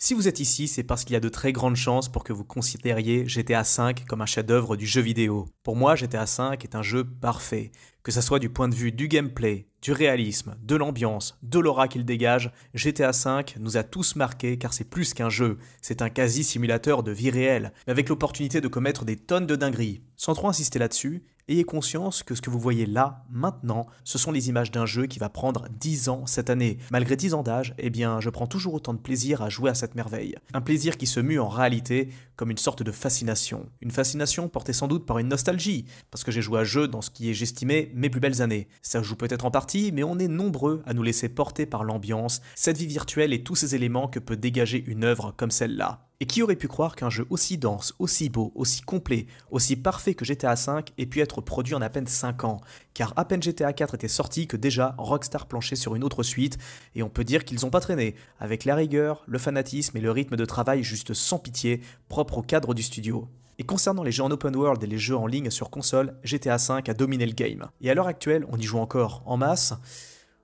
Si vous êtes ici, c'est parce qu'il y a de très grandes chances pour que vous considériez GTA V comme un chef-d'œuvre du jeu vidéo. Pour moi, GTA V est un jeu parfait. Que ça soit du point de vue du gameplay, du réalisme, de l'ambiance, de l'aura qu'il dégage, GTA V nous a tous marqués car c'est plus qu'un jeu, c'est un quasi-simulateur de vie réelle, mais avec l'opportunité de commettre des tonnes de dingueries. Sans trop insister là-dessus, ayez conscience que ce que vous voyez là, maintenant, ce sont les images d'un jeu qui va prendre 10 ans cette année. Malgré 10 ans d'âge, eh bien, je prends toujours autant de plaisir à jouer à cette merveille. Un plaisir qui se mue en réalité comme une sorte de fascination. Une fascination portée sans doute par une nostalgie, parce que j'ai joué à jeu dans ce qui est j'estimais mes plus belles années. Ça joue peut-être en partie, mais on est nombreux à nous laisser porter par l'ambiance, cette vie virtuelle et tous ces éléments que peut dégager une œuvre comme celle-là. Et qui aurait pu croire qu'un jeu aussi dense, aussi beau, aussi complet, aussi parfait que GTA V ait pu être produit en à peine 5 ans Car à peine GTA 4 était sorti que déjà Rockstar planchait sur une autre suite, et on peut dire qu'ils n'ont pas traîné, avec la rigueur, le fanatisme et le rythme de travail juste sans pitié, propre au cadre du studio. Et concernant les jeux en open world et les jeux en ligne sur console, GTA V a dominé le game. Et à l'heure actuelle, on y joue encore en masse,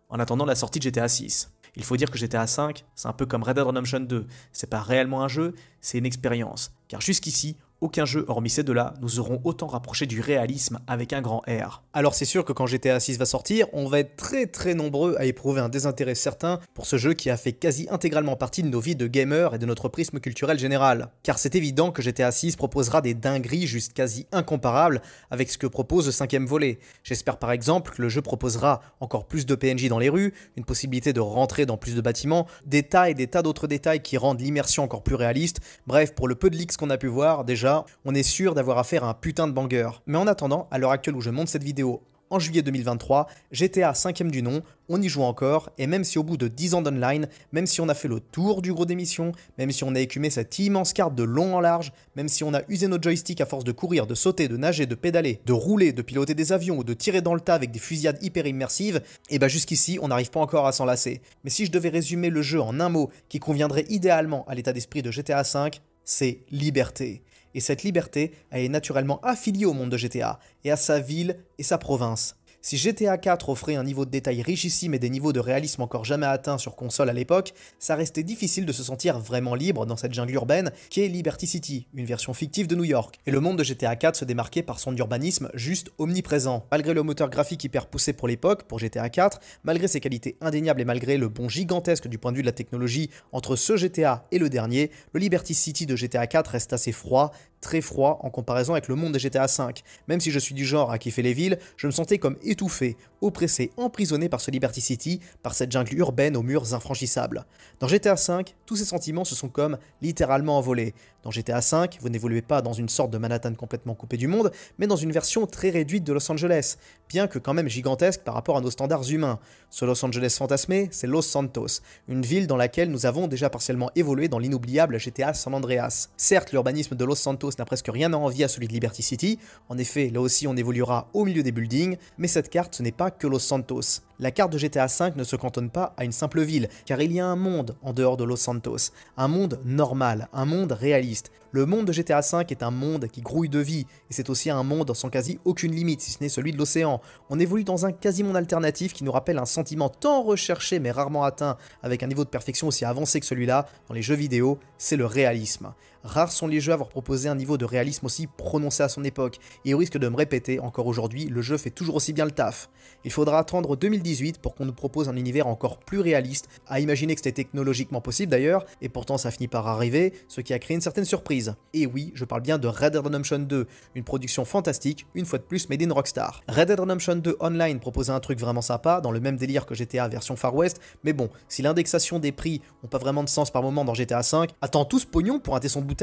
en attendant la sortie de GTA VI. Il faut dire que GTA V, c'est un peu comme Red Dead Redemption 2, c'est pas réellement un jeu, c'est une expérience. Car jusqu'ici, aucun jeu hormis ces deux-là nous auront autant rapproché du réalisme avec un grand R. Alors c'est sûr que quand GTA 6 va sortir, on va être très très nombreux à éprouver un désintérêt certain pour ce jeu qui a fait quasi intégralement partie de nos vies de gamers et de notre prisme culturel général. Car c'est évident que GTA 6 proposera des dingueries juste quasi incomparables avec ce que propose le cinquième volet. J'espère par exemple que le jeu proposera encore plus de PNJ dans les rues, une possibilité de rentrer dans plus de bâtiments, des tas et des tas d'autres détails qui rendent l'immersion encore plus réaliste. Bref, pour le peu de leaks qu'on a pu voir, déjà on est sûr d'avoir affaire à un putain de banger. Mais en attendant, à l'heure actuelle où je monte cette vidéo, en juillet 2023, GTA 5ème du nom, on y joue encore, et même si au bout de 10 ans d'online, même si on a fait le tour du gros d'émission, même si on a écumé cette immense carte de long en large, même si on a usé nos joysticks à force de courir, de sauter, de nager, de pédaler, de rouler, de piloter des avions ou de tirer dans le tas avec des fusillades hyper immersives, et eh bah ben jusqu'ici, on n'arrive pas encore à s'en lasser. Mais si je devais résumer le jeu en un mot qui conviendrait idéalement à l'état d'esprit de GTA 5, c'est liberté et cette liberté, elle est naturellement affiliée au monde de GTA, et à sa ville et sa province. Si GTA 4 offrait un niveau de détail richissime et des niveaux de réalisme encore jamais atteints sur console à l'époque, ça restait difficile de se sentir vraiment libre dans cette jungle urbaine qui est Liberty City, une version fictive de New York. Et le monde de GTA 4 se démarquait par son urbanisme juste omniprésent. Malgré le moteur graphique hyper poussé pour l'époque, pour GTA 4, malgré ses qualités indéniables et malgré le bond gigantesque du point de vue de la technologie entre ce GTA et le dernier, le Liberty City de GTA 4 reste assez froid, très froid en comparaison avec le monde des GTA V. Même si je suis du genre à kiffer les villes, je me sentais comme étouffé, oppressé, emprisonné par ce Liberty City, par cette jungle urbaine aux murs infranchissables. Dans GTA V, tous ces sentiments se sont comme littéralement envolés. Dans GTA V, vous n'évoluez pas dans une sorte de Manhattan complètement coupé du monde, mais dans une version très réduite de Los Angeles, bien que quand même gigantesque par rapport à nos standards humains. Ce Los Angeles fantasmé, c'est Los Santos, une ville dans laquelle nous avons déjà partiellement évolué dans l'inoubliable GTA San Andreas. Certes, l'urbanisme de Los Santos n'a presque rien à envier à celui de Liberty City, en effet, là aussi on évoluera au milieu des buildings, mais cette carte ce n'est pas que Los Santos. La carte de GTA V ne se cantonne pas à une simple ville, car il y a un monde en dehors de Los Santos, un monde normal, un monde réaliste. Le monde de GTA V est un monde qui grouille de vie, et c'est aussi un monde sans quasi aucune limite, si ce n'est celui de l'océan. On évolue dans un quasi-monde alternatif qui nous rappelle un sentiment tant recherché mais rarement atteint, avec un niveau de perfection aussi avancé que celui-là dans les jeux vidéo, c'est le réalisme rares sont les jeux à avoir proposé un niveau de réalisme aussi prononcé à son époque, et au risque de me répéter, encore aujourd'hui, le jeu fait toujours aussi bien le taf. Il faudra attendre 2018 pour qu'on nous propose un univers encore plus réaliste, à imaginer que c'était technologiquement possible d'ailleurs, et pourtant ça finit par arriver, ce qui a créé une certaine surprise. Et oui, je parle bien de Red Dead Redemption 2, une production fantastique, une fois de plus made in Rockstar. Red Dead Redemption 2 Online proposait un truc vraiment sympa, dans le même délire que GTA version Far West, mais bon, si l'indexation des prix n'ont pas vraiment de sens par moment dans GTA 5, attends tout ce pognon pour rater son bout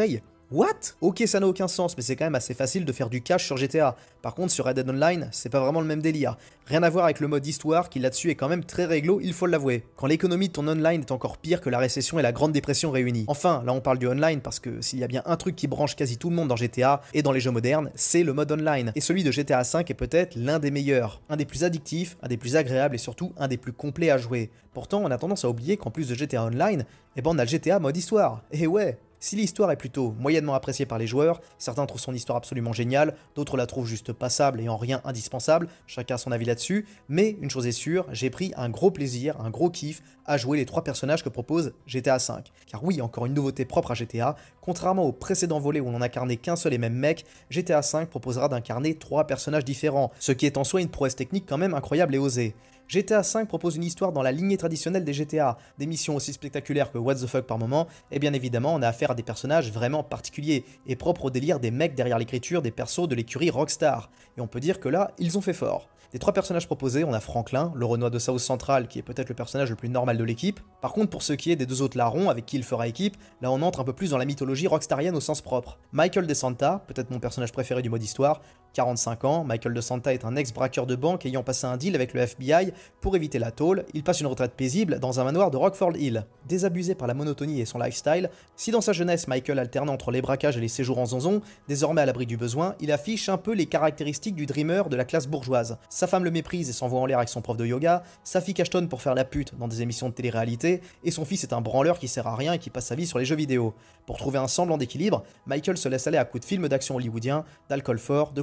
What Ok, ça n'a aucun sens, mais c'est quand même assez facile de faire du cash sur GTA. Par contre, sur Red Dead Online, c'est pas vraiment le même délire. Rien à voir avec le mode histoire qui là-dessus est quand même très réglo, il faut l'avouer. Quand l'économie de ton online est encore pire que la récession et la Grande Dépression réunies. Enfin, là on parle du online parce que s'il y a bien un truc qui branche quasi tout le monde dans GTA et dans les jeux modernes, c'est le mode online. Et celui de GTA V est peut-être l'un des meilleurs. Un des plus addictifs, un des plus agréables et surtout un des plus complets à jouer. Pourtant, on a tendance à oublier qu'en plus de GTA Online, eh ben on a le GTA mode histoire. Et ouais, si l'histoire est plutôt moyennement appréciée par les joueurs, certains trouvent son histoire absolument géniale, d'autres la trouvent juste passable et en rien indispensable, chacun a son avis là-dessus, mais une chose est sûre, j'ai pris un gros plaisir, un gros kiff à jouer les trois personnages que propose GTA V. Car oui, encore une nouveauté propre à GTA, contrairement au précédent volet où l'on incarnait qu'un seul et même mec, GTA V proposera d'incarner trois personnages différents, ce qui est en soi une prouesse technique quand même incroyable et osée. GTA V propose une histoire dans la lignée traditionnelle des GTA, des missions aussi spectaculaires que What the fuck par moment, et bien évidemment on a affaire à des personnages vraiment particuliers et propres au délire des mecs derrière l'écriture des persos de l'écurie Rockstar, et on peut dire que là, ils ont fait fort. Des trois personnages proposés, on a Franklin, le Renoir de South Central, qui est peut-être le personnage le plus normal de l'équipe. Par contre, pour ce qui est des deux autres larrons avec qui il fera équipe, là on entre un peu plus dans la mythologie rockstarienne au sens propre. Michael DeSanta, peut-être mon personnage préféré du mode histoire, 45 ans, Michael De Santa est un ex-braqueur de banque ayant passé un deal avec le FBI pour éviter la tôle. Il passe une retraite paisible dans un manoir de Rockford Hill. Désabusé par la monotonie et son lifestyle, si dans sa jeunesse Michael alternait entre les braquages et les séjours en zonzon, désormais à l'abri du besoin, il affiche un peu les caractéristiques du dreamer de la classe bourgeoise. Sa femme le méprise et s'envoie en l'air avec son prof de yoga, sa fille Cashton pour faire la pute dans des émissions de télé-réalité, et son fils est un branleur qui sert à rien et qui passe sa vie sur les jeux vidéo. Pour trouver un semblant d'équilibre, Michael se laisse aller à coups de films d'action hollywoodiens, d'alcool fort, de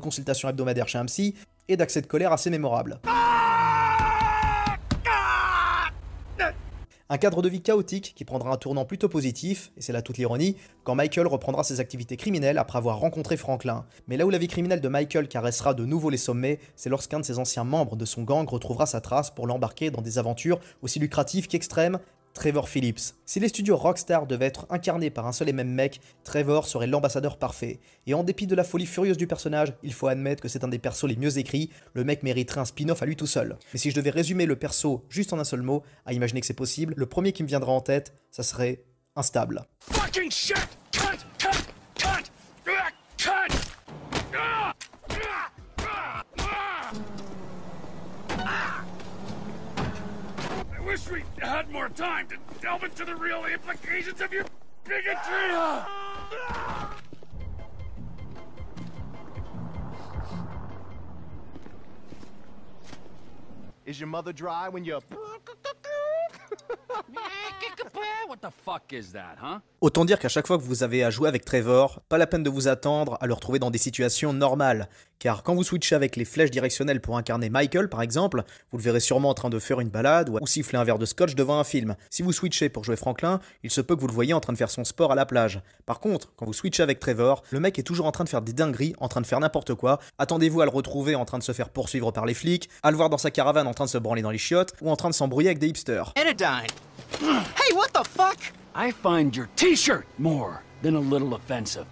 hebdomadaire chez un et d'accès de colère assez mémorable. Un cadre de vie chaotique qui prendra un tournant plutôt positif, et c'est là toute l'ironie, quand Michael reprendra ses activités criminelles après avoir rencontré Franklin. Mais là où la vie criminelle de Michael caressera de nouveau les sommets, c'est lorsqu'un de ses anciens membres de son gang retrouvera sa trace pour l'embarquer dans des aventures aussi lucratives qu'extrêmes Trevor Phillips. Si les studios Rockstar devaient être incarnés par un seul et même mec, Trevor serait l'ambassadeur parfait. Et en dépit de la folie furieuse du personnage, il faut admettre que c'est un des persos les mieux écrits, le mec mériterait un spin-off à lui tout seul. Mais si je devais résumer le perso juste en un seul mot, à imaginer que c'est possible, le premier qui me viendra en tête, ça serait instable. Fucking shit Cut Cut ah! Ah! Ah! wish we had more time to delve into the real implications of your bigotry! Huh? Is your mother dry when you're... Autant dire qu'à chaque fois que vous avez à jouer avec Trevor, pas la peine de vous attendre à le retrouver dans des situations normales, car quand vous switchez avec les flèches directionnelles pour incarner Michael par exemple, vous le verrez sûrement en train de faire une balade ou siffler un verre de scotch devant un film. Si vous switchez pour jouer Franklin, il se peut que vous le voyez en train de faire son sport à la plage. Par contre, quand vous switchez avec Trevor, le mec est toujours en train de faire des dingueries, en train de faire n'importe quoi, attendez-vous à le retrouver en train de se faire poursuivre par les flics, à le voir dans sa caravane en train de se branler dans les chiottes ou en train de s'embrouiller avec des hipsters. Hey, what the fuck? I find your t-shirt more than a little offensive.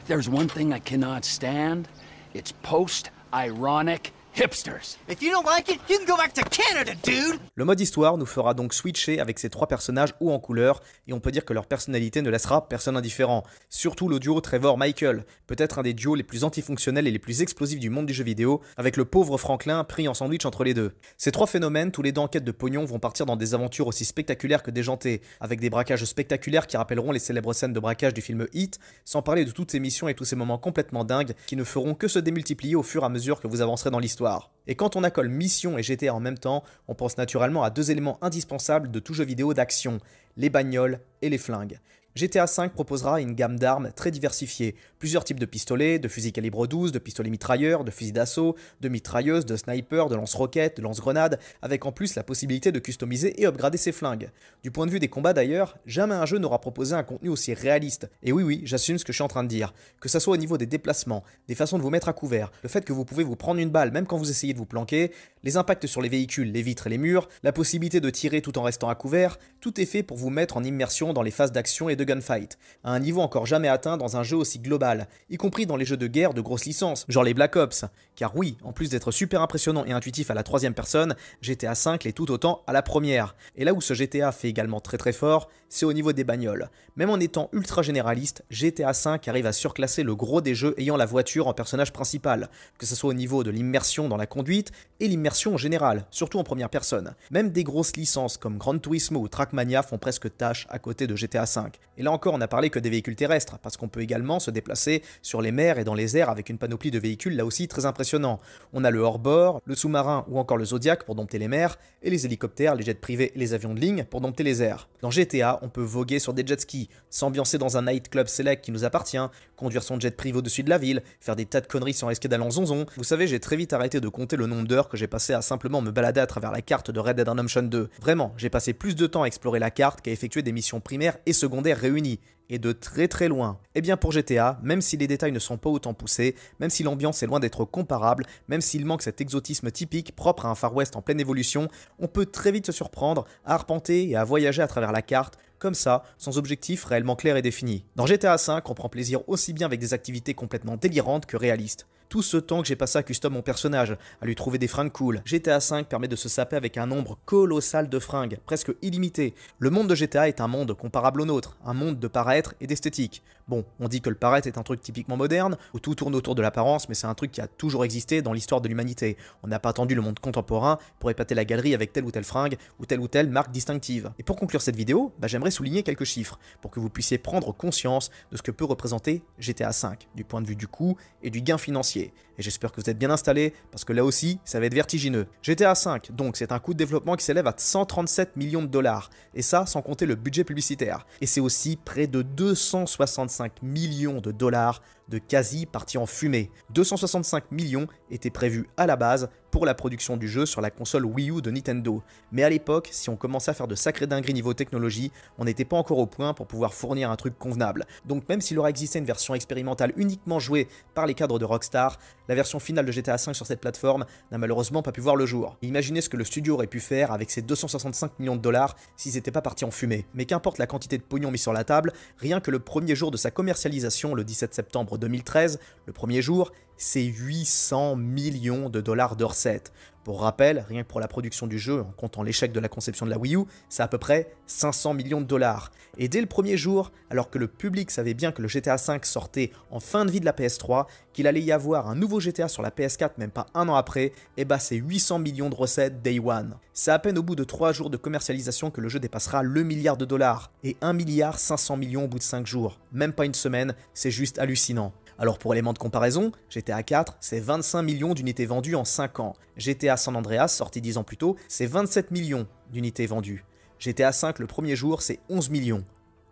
If there's one thing I cannot stand, it's post-ironic Hipsters. If you don't like it, you can go back to Canada, dude. Le mode histoire nous fera donc switcher avec ces trois personnages ou en couleur, et on peut dire que leur personnalité ne laissera personne indifférent. Surtout le duo Trevor-Michael, peut-être un des duos les plus antifonctionnels et les plus explosifs du monde du jeu vidéo, avec le pauvre Franklin pris en sandwich entre les deux. Ces trois phénomènes, tous les deux en quête de pognon, vont partir dans des aventures aussi spectaculaires que déjantées, avec des braquages spectaculaires qui rappelleront les célèbres scènes de braquage du film Hit, sans parler de toutes ces missions et tous ces moments complètement dingues qui ne feront que se démultiplier au fur et à mesure que vous avancerez dans l'histoire. Et quand on accole mission et GTA en même temps, on pense naturellement à deux éléments indispensables de tout jeu vidéo d'action, les bagnoles et les flingues. GTA V proposera une gamme d'armes très diversifiée, plusieurs types de pistolets, de fusils calibre 12, de pistolets mitrailleurs, de fusils d'assaut, de mitrailleuses, de snipers, de lance-roquettes, de lance-grenades, avec en plus la possibilité de customiser et upgrader ses flingues. Du point de vue des combats d'ailleurs, jamais un jeu n'aura proposé un contenu aussi réaliste. Et oui oui, j'assume ce que je suis en train de dire, que ça soit au niveau des déplacements, des façons de vous mettre à couvert, le fait que vous pouvez vous prendre une balle même quand vous essayez de vous planquer, les impacts sur les véhicules, les vitres et les murs, la possibilité de tirer tout en restant à couvert, tout est fait pour vous mettre en immersion dans les phases d'action et de gunfight, à un niveau encore jamais atteint dans un jeu aussi global, y compris dans les jeux de guerre de grosse licence, genre les Black Ops. Car oui, en plus d'être super impressionnant et intuitif à la troisième personne, GTA V l'est tout autant à la première. Et là où ce GTA fait également très très fort, c'est au niveau des bagnoles. Même en étant ultra généraliste, GTA V arrive à surclasser le gros des jeux ayant la voiture en personnage principal, que ce soit au niveau de l'immersion dans la conduite et l'immersion en général, surtout en première personne. Même des grosses licences comme Gran Turismo ou Trackmania font presque tâche à côté de GTA V. Et là encore, on n'a parlé que des véhicules terrestres, parce qu'on peut également se déplacer sur les mers et dans les airs avec une panoplie de véhicules là aussi très impressionnant. On a le hors-bord, le sous-marin ou encore le Zodiac pour dompter les mers, et les hélicoptères, les jets privés et les avions de ligne pour dompter les airs. Dans GTA, on peut voguer sur des jet skis, s'ambiancer dans un nightclub select qui nous appartient, conduire son jet privé au-dessus de la ville, faire des tas de conneries sans risquer d'aller en zonzon. Vous savez, j'ai très vite arrêté de compter le nombre d'heures que j'ai passé à simplement me balader à travers la carte de Red Dead Redemption 2. Vraiment, j'ai passé plus de temps à explorer la carte qu'à effectuer des missions primaires et secondaires réunies et de très très loin. Et eh bien pour GTA, même si les détails ne sont pas autant poussés, même si l'ambiance est loin d'être comparable, même s'il manque cet exotisme typique propre à un Far West en pleine évolution, on peut très vite se surprendre à arpenter et à voyager à travers la carte comme ça, sans objectif réellement clair et défini. Dans GTA V, on prend plaisir aussi bien avec des activités complètement délirantes que réalistes tout ce temps que j'ai passé à custom mon personnage, à lui trouver des fringues cool. GTA V permet de se saper avec un nombre colossal de fringues, presque illimité. Le monde de GTA est un monde comparable au nôtre, un monde de paraître et d'esthétique. Bon, on dit que le paraître est un truc typiquement moderne, où tout tourne autour de l'apparence, mais c'est un truc qui a toujours existé dans l'histoire de l'humanité. On n'a pas attendu le monde contemporain pour épater la galerie avec telle ou telle fringue, ou telle ou telle marque distinctive. Et pour conclure cette vidéo, bah, j'aimerais souligner quelques chiffres, pour que vous puissiez prendre conscience de ce que peut représenter GTA V, du point de vue du coût et du gain financier j'espère que vous êtes bien installés, parce que là aussi, ça va être vertigineux. GTA V, donc, c'est un coût de développement qui s'élève à 137 millions de dollars, et ça sans compter le budget publicitaire. Et c'est aussi près de 265 millions de dollars de quasi parti en fumée. 265 millions étaient prévus à la base pour la production du jeu sur la console Wii U de Nintendo. Mais à l'époque, si on commençait à faire de sacrés dingueries niveau technologie, on n'était pas encore au point pour pouvoir fournir un truc convenable. Donc même s'il aurait existé une version expérimentale uniquement jouée par les cadres de Rockstar, la version finale de GTA V sur cette plateforme n'a malheureusement pas pu voir le jour. imaginez ce que le studio aurait pu faire avec ces 265 millions de dollars s'ils n'étaient pas partis en fumée. Mais qu'importe la quantité de pognon mis sur la table, rien que le premier jour de sa commercialisation, le 17 septembre 2013, le premier jour, c'est 800 millions de dollars de recettes. Pour rappel, rien que pour la production du jeu, en comptant l'échec de la conception de la Wii U, c'est à peu près 500 millions de dollars. Et dès le premier jour, alors que le public savait bien que le GTA V sortait en fin de vie de la PS3, qu'il allait y avoir un nouveau GTA sur la PS4 même pas un an après, et eh bah ben, c'est 800 millions de recettes day one. C'est à peine au bout de 3 jours de commercialisation que le jeu dépassera le milliard de dollars, et 1 milliard 500 millions au bout de 5 jours. Même pas une semaine, c'est juste hallucinant. Alors pour élément de comparaison, GTA 4, c'est 25 millions d'unités vendues en 5 ans. GTA San Andreas, sorti 10 ans plus tôt, c'est 27 millions d'unités vendues. GTA 5 le premier jour, c'est 11 millions.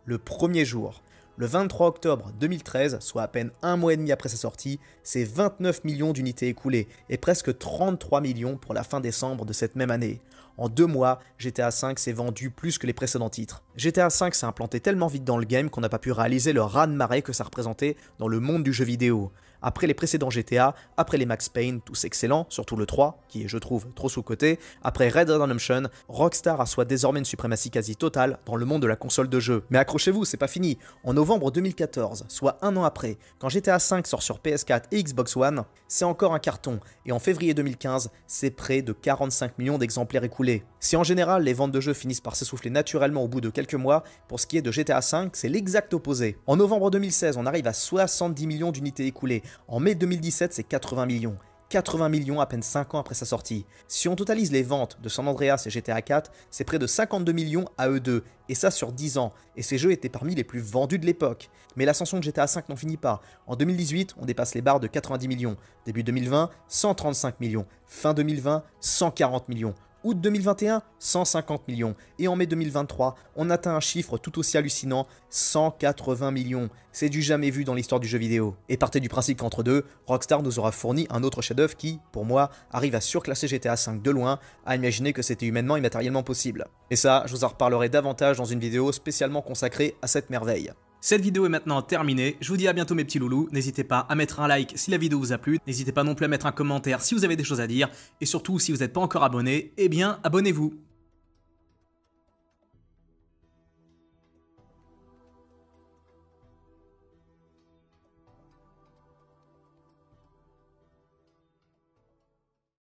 Le premier jour le 23 octobre 2013, soit à peine un mois et demi après sa sortie, c'est 29 millions d'unités écoulées et presque 33 millions pour la fin décembre de cette même année. En deux mois, GTA V s'est vendu plus que les précédents titres. GTA V s'est implanté tellement vite dans le game qu'on n'a pas pu réaliser le raz-de-marée que ça représentait dans le monde du jeu vidéo après les précédents GTA, après les Max Payne, tous excellents, surtout le 3, qui est je trouve trop sous côté, après Red Dead Redemption, Rockstar assoit désormais une suprématie quasi totale dans le monde de la console de jeu. Mais accrochez-vous, c'est pas fini. En novembre 2014, soit un an après, quand GTA V sort sur PS4 et Xbox One, c'est encore un carton, et en février 2015, c'est près de 45 millions d'exemplaires écoulés. Si en général les ventes de jeux finissent par s'essouffler naturellement au bout de quelques mois, pour ce qui est de GTA V, c'est l'exact opposé. En novembre 2016, on arrive à 70 millions d'unités écoulées, en mai 2017, c'est 80 millions. 80 millions à peine 5 ans après sa sortie. Si on totalise les ventes de San Andreas et GTA 4, c'est près de 52 millions à eux 2 et ça sur 10 ans, et ces jeux étaient parmi les plus vendus de l'époque. Mais l'ascension de GTA 5 n'en finit pas. En 2018, on dépasse les barres de 90 millions. Début 2020, 135 millions. Fin 2020, 140 millions. Août 2021, 150 millions. Et en mai 2023, on atteint un chiffre tout aussi hallucinant, 180 millions. C'est du jamais vu dans l'histoire du jeu vidéo. Et partez du principe qu'entre deux, Rockstar nous aura fourni un autre chef-d'œuvre qui, pour moi, arrive à surclasser GTA V de loin, à imaginer que c'était humainement et matériellement possible. Et ça, je vous en reparlerai davantage dans une vidéo spécialement consacrée à cette merveille. Cette vidéo est maintenant terminée, je vous dis à bientôt mes petits loulous, n'hésitez pas à mettre un like si la vidéo vous a plu, n'hésitez pas non plus à mettre un commentaire si vous avez des choses à dire, et surtout si vous n'êtes pas encore abonné, eh bien abonnez-vous